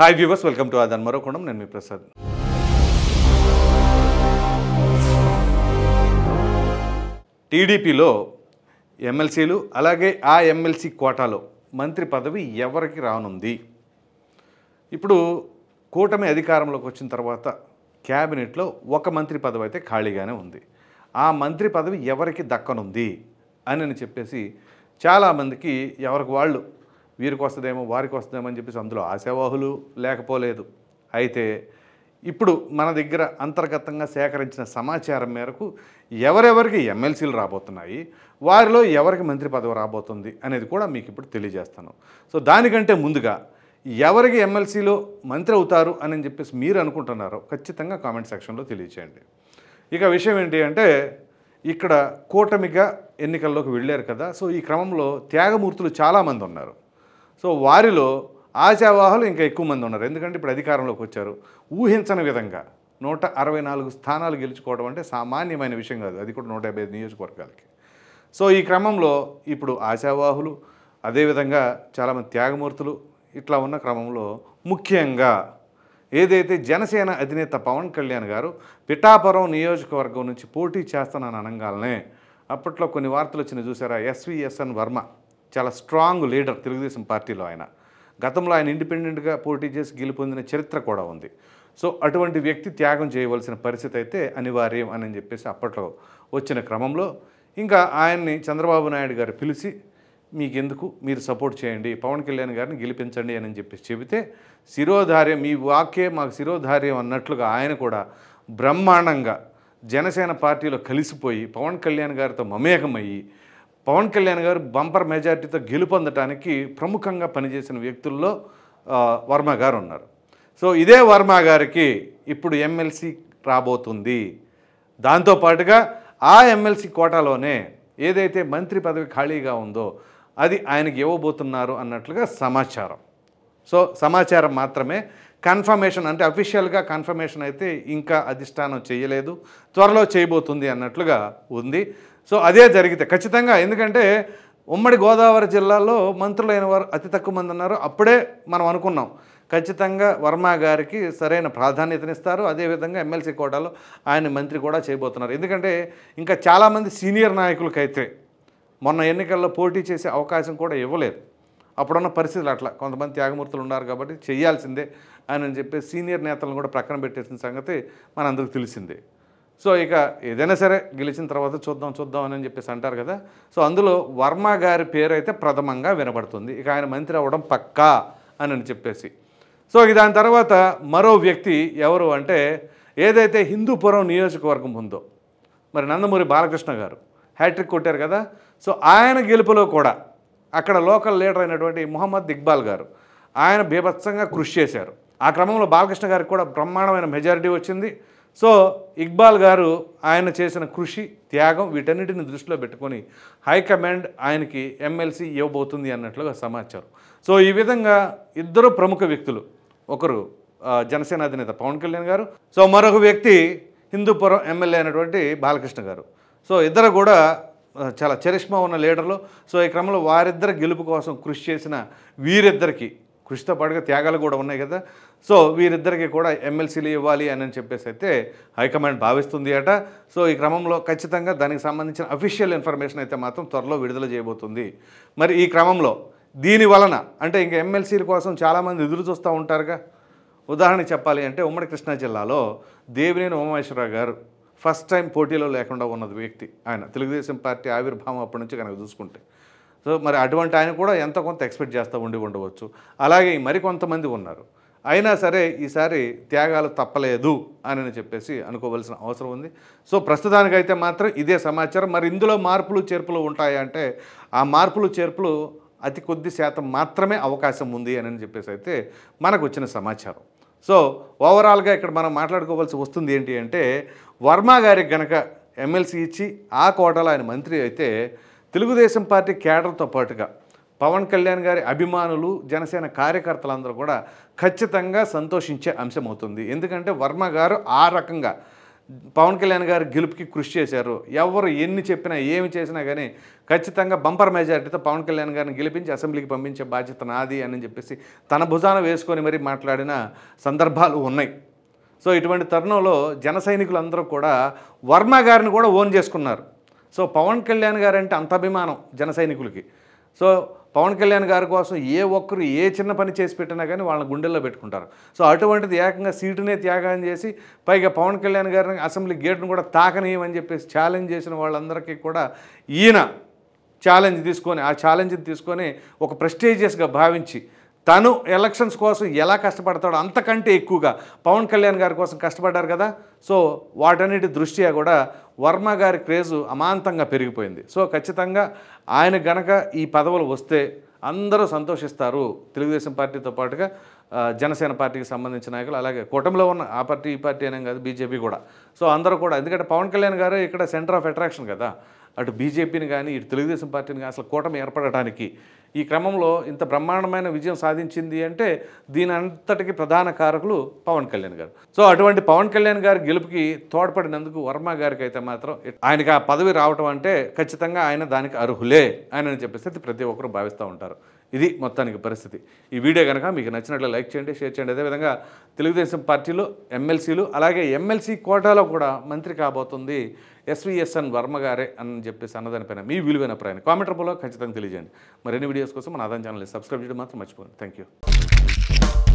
hi viewers welcome to Aadhan మరోకోణం నేను మీ ప్రసాద్ టీడీపీలో ఎమ్మెల్సీలు అలాగే ఆ ఎమ్మెల్సీ కోటాలో మంత్రి పదవి ఎవరికి రానుంది ఇప్పుడు కూటమి అధికారంలోకి వచ్చిన తర్వాత క్యాబినెట్లో ఒక మంత్రి పదవి అయితే ఖాళీగానే ఉంది ఆ మంత్రి పదవి ఎవరికి దక్కనుంది అని చెప్పేసి చాలామందికి ఎవరికి వాళ్ళు వీరికి వస్తుందేమో వారికి వస్తుందేమో అని చెప్పేసి అందులో ఆశావాహులు లేకపోలేదు అయితే ఇప్పుడు మన దగ్గర అంతర్గతంగా సేకరించిన సమాచారం మేరకు ఎవరెవరికి ఎమ్మెల్సీలు రాబోతున్నాయి వారిలో ఎవరికి మంత్రి పదవి రాబోతుంది అనేది కూడా మీకు ఇప్పుడు తెలియజేస్తాను సో దానికంటే ముందుగా ఎవరికి ఎమ్మెల్సీలో మంత్రి అవుతారు అని చెప్పేసి మీరు అనుకుంటున్నారో ఖచ్చితంగా కామెంట్ సెక్షన్లో తెలియచేయండి ఇక విషయం ఏంటి అంటే ఇక్కడ కూటమిగా ఎన్నికల్లోకి వెళ్ళారు కదా సో ఈ క్రమంలో త్యాగమూర్తులు చాలామంది ఉన్నారు సో వారిలో ఆశావాహులు ఇంకా ఎక్కువ మంది ఉన్నారు ఎందుకంటే ఇప్పుడు అధికారంలోకి వచ్చారు ఊహించని విధంగా నూట అరవై నాలుగు స్థానాలు గెలుచుకోవడం అంటే సామాన్యమైన విషయం కాదు అది కూడా నూట యాభై ఐదు నియోజకవర్గాలకి సో ఈ క్రమంలో ఇప్పుడు ఆశావాహులు అదేవిధంగా చాలామంది త్యాగమూర్తులు ఇట్లా ఉన్న క్రమంలో ముఖ్యంగా ఏదైతే జనసేన అధినేత పవన్ కళ్యాణ్ గారు పిఠాపురం నియోజకవర్గం నుంచి పోటీ చేస్తానని అనంగానే అప్పట్లో కొన్ని వార్తలు వచ్చినాయి చూసారా ఎస్విఎస్ఎన్ వర్మ చాలా స్ట్రాంగ్ లీడర్ తెలుగుదేశం పార్టీలో ఆయన గతంలో ఆయన ఇండిపెండెంట్గా పోటీ చేసి గెలుపొందిన చరిత్ర కూడా ఉంది సో అటువంటి వ్యక్తి త్యాగం చేయవలసిన పరిస్థితి అయితే అనివార్యం అని చెప్పేసి అప్పట్లో వచ్చిన క్రమంలో ఇంకా ఆయన్ని చంద్రబాబు నాయుడు గారు పిలిచి మీకెందుకు మీరు సపోర్ట్ చేయండి పవన్ కళ్యాణ్ గారిని గెలిపించండి అని చెప్పేసి చెబితే శిరోధార్యం మీ వాక్యే మాకు శిరోధార్యం అన్నట్లుగా ఆయన కూడా బ్రహ్మాండంగా జనసేన పార్టీలో కలిసిపోయి పవన్ కళ్యాణ్ గారితో మమేకమయ్యి పవన్ కళ్యాణ్ గారు బంపర్ మెజారిటీతో గెలుపొందటానికి ప్రముఖంగా పనిచేసిన వ్యక్తుల్లో వర్మ గారు ఉన్నారు సో ఇదే వర్మ గారికి ఇప్పుడు ఎమ్మెల్సీ రాబోతుంది దాంతోపాటుగా ఆ ఎమ్మెల్సీ కోటాలోనే ఏదైతే మంత్రి పదవి ఖాళీగా ఉందో అది ఆయనకి ఇవ్వబోతున్నారు అన్నట్లుగా సమాచారం సో సమాచారం మాత్రమే కన్ఫర్మేషన్ అంటే అఫీషియల్గా కన్ఫర్మేషన్ అయితే ఇంకా అధిష్టానం చేయలేదు త్వరలో చేయబోతుంది అన్నట్లుగా ఉంది సో అదే జరిగితే ఖచ్చితంగా ఎందుకంటే ఉమ్మడి గోదావరి జిల్లాలో మంత్రులైన వారు అతి తక్కువ మంది ఉన్నారు అప్పుడే మనం అనుకున్నాం ఖచ్చితంగా వర్మ గారికి సరైన ప్రాధాన్యతనిస్తారు అదేవిధంగా ఎమ్మెల్సీ కోటాలో ఆయన మంత్రి కూడా చేయబోతున్నారు ఎందుకంటే ఇంకా చాలామంది సీనియర్ నాయకులకైతే మొన్న ఎన్నికల్లో పోటీ చేసే అవకాశం కూడా ఇవ్వలేదు అప్పుడున్న పరిస్థితులు అట్లా కొంతమంది త్యాగమూర్తులు ఉన్నారు కాబట్టి చేయాల్సిందే అని చెప్పి సీనియర్ నేతలను కూడా ప్రక్కన పెట్టేసిన సంగతి మనందరికీ తెలిసిందే సో ఇక ఏదైనా సరే గెలిచిన తర్వాత చూద్దాం చూద్దాం అని చెప్పేసి అంటారు కదా సో అందులో వర్మ గారి పేరు అయితే ప్రథమంగా వినబడుతుంది ఇక ఆయన మంత్రి అవ్వడం పక్కా అని చెప్పేసి సో ఇక దాని తర్వాత మరో వ్యక్తి ఎవరు అంటే ఏదైతే హిందూపురం నియోజకవర్గం ఉందో మరి నందమూరి బాలకృష్ణ గారు హ్యాట్రిక్ కొట్టారు కదా సో ఆయన గెలుపులో కూడా అక్కడ లోకల్ లీడర్ అయినటువంటి మొహమ్మద్ ఇక్బాల్ గారు ఆయన బీభత్సంగా కృషి చేశారు ఆ క్రమంలో బాలకృష్ణ గారికి కూడా బ్రహ్మాండమైన మెజారిటీ వచ్చింది సో ఇక్బాల్ గారు ఆయన చేసిన కృషి త్యాగం వీటన్నిటిని దృష్టిలో పెట్టుకొని హైకమాండ్ ఆయనకి ఎమ్మెల్సీ ఇవ్వబోతుంది అన్నట్లుగా సమాచారం సో ఈ విధంగా ఇద్దరు ప్రముఖ వ్యక్తులు ఒకరు జనసేన అధినేత పవన్ కళ్యాణ్ గారు సో మరొక వ్యక్తి హిందూపురం ఎమ్మెల్యే అయినటువంటి బాలకృష్ణ గారు సో ఇద్దరు కూడా చాలా చరిష్మా ఉన్న లీడర్లు సో ఈ క్రమంలో వారిద్దరు గెలుపు కోసం కృషి చేసిన వీరిద్దరికీ కృషితో పాటుగా త్యాగాలు కూడా ఉన్నాయి కదా సో వీరిద్దరికీ కూడా ఎమ్మెల్సీలు ఇవ్వాలి అని చెప్పేసి అయితే హైకమాండ్ భావిస్తుంది అట సో ఈ క్రమంలో ఖచ్చితంగా దానికి సంబంధించిన అఫీషియల్ ఇన్ఫర్మేషన్ అయితే మాత్రం త్వరలో విడుదల చేయబోతుంది మరి ఈ క్రమంలో దీని వలన అంటే ఇంకా ఎమ్మెల్సీల కోసం చాలామంది ఎదురు చూస్తూ ఉంటారుగా ఉదాహరణ చెప్పాలి అంటే ఉమ్మడి కృష్ణా జిల్లాలో దేవినేని ఉమామేశ్వరరావు గారు ఫస్ట్ టైం పోటీలో లేకుండా ఉన్నది వ్యక్తి ఆయన తెలుగుదేశం పార్టీ ఆవిర్భావం అప్పటి నుంచి కనుక చూసుకుంటే సో మరి అటువంటి ఆయన కూడా ఎంత కొంత ఎక్స్పెక్ట్ చేస్తూ ఉండి ఉండవచ్చు అలాగే మరికొంతమంది ఉన్నారు అయినా సరే ఈసారి త్యాగాలు తప్పలేదు అని చెప్పేసి అనుకోవాల్సిన అవసరం ఉంది సో ప్రస్తుతానికైతే మాత్రం ఇదే సమాచారం మరి ఇందులో మార్పులు చేర్పులు ఉంటాయంటే ఆ మార్పులు చేర్పులు అతి కొద్ది శాతం మాత్రమే అవకాశం ఉంది అని చెప్పేసి అయితే మనకు వచ్చిన సమాచారం సో ఓవరాల్గా ఇక్కడ మనం మాట్లాడుకోవాల్సి వస్తుంది ఏంటి అంటే వర్మ గారికి గనక ఎమ్మెల్సీ ఇచ్చి ఆ కోటలో ఆయన మంత్రి అయితే తెలుగుదేశం పార్టీ కేడర్తో పాటుగా పవన్ కళ్యాణ్ గారి అభిమానులు జనసేన కార్యకర్తలందరూ కూడా ఖచ్చితంగా సంతోషించే అంశం అవుతుంది ఎందుకంటే వర్మ గారు ఆ రకంగా పవన్ కళ్యాణ్ గారు గెలుపుకి కృషి చేశారు ఎవరు ఎన్ని చెప్పినా ఏమి చేసినా కానీ ఖచ్చితంగా బంపర్ మెజారిటీతో పవన్ కళ్యాణ్ గారిని గెలిపించి అసెంబ్లీకి పంపించే బాధ్యత నాది అని చెప్పేసి తన భుజాన వేసుకొని మరీ మాట్లాడిన సందర్భాలు ఉన్నాయి సో ఇటువంటి తరుణంలో జన సైనికులందరూ కూడా వర్మ గారిని కూడా ఓన్ చేసుకున్నారు సో పవన్ కళ్యాణ్ గారు అంటే అంత అభిమానం జన సైనికులకి సో పవన్ కళ్యాణ్ గారి కోసం ఏ ఒక్కరు ఏ చిన్న పని చేసి పెట్టినా కానీ వాళ్ళని గుండెల్లో పెట్టుకుంటారు సో అటువంటిది ఏకంగా సీటునే త్యాగం చేసి పైగా పవన్ కళ్యాణ్ గారిని అసెంబ్లీ గేట్ను కూడా తాకనీయమని చెప్పేసి ఛాలెంజ్ చేసిన వాళ్ళందరికీ కూడా ఈయన ఛాలెంజ్ తీసుకొని ఆ ఛాలెంజ్ని తీసుకొని ఒక ప్రెస్టీజియస్గా భావించి తను ఎలక్షన్స్ కోసం ఎలా కష్టపడతాడో అంతకంటే ఎక్కువగా పవన్ కళ్యాణ్ గారి కోసం కష్టపడ్డారు కదా సో వాటన్నిటి దృష్ట్యా కూడా వర్మ గారి క్రేజు అమాంతంగా పెరిగిపోయింది సో ఖచ్చితంగా ఆయన గనక ఈ పదవులు వస్తే అందరూ సంతోషిస్తారు తెలుగుదేశం పార్టీతో పాటుగా జనసేన పార్టీకి సంబంధించిన నాయకులు అలాగే కూటమిలో ఉన్న ఆ పార్టీ ఈ పార్టీ అనేం కాదు బీజేపీ కూడా సో అందరూ కూడా ఎందుకంటే పవన్ కళ్యాణ్ గారు ఇక్కడ సెంటర్ ఆఫ్ అట్రాక్షన్ కదా అటు బీజేపీని కానీ ఇటు తెలుగుదేశం పార్టీని కానీ అసలు కూటమి ఏర్పడటానికి ఈ క్రమంలో ఇంత బ్రహ్మాండమైన విజయం సాధించింది అంటే దీని అంతటికి ప్రధాన కారకులు పవన్ కళ్యాణ్ గారు సో అటువంటి పవన్ కళ్యాణ్ గారి గెలుపుకి తోడ్పడినందుకు వర్మ గారికి అయితే మాత్రం ఆయనకి ఆ పదవి రావటం అంటే ఖచ్చితంగా ఆయన దానికి అర్హులే ఆయన చెప్పేసి ప్రతి ఒక్కరు భావిస్తూ ఉంటారు ఇది మొత్తానికి పరిస్థితి ఈ వీడియో కనుక మీకు నచ్చినట్లు లైక్ చేయండి షేర్ చేయండి అదేవిధంగా తెలుగుదేశం పార్టీలో ఎమ్మెల్సీలు అలాగే ఎమ్మెల్సీ కోటాలో కూడా మంత్రి కాబోతుంది ఎస్విఎస్ఎన్ వర్మ గారే అని చెప్పేసి అన్నదానిపైన మీ విలువైన ప్రయాణం కామెంట్ రూపంలో ఖచ్చితంగా తెలియజేయండి మరిన్ని వీడియోస్ కోసం మన ఆదాయం ఛానల్ని సబ్స్క్రైబ్ చేయడం మాత్రం మర్చిపోండి థ్యాంక్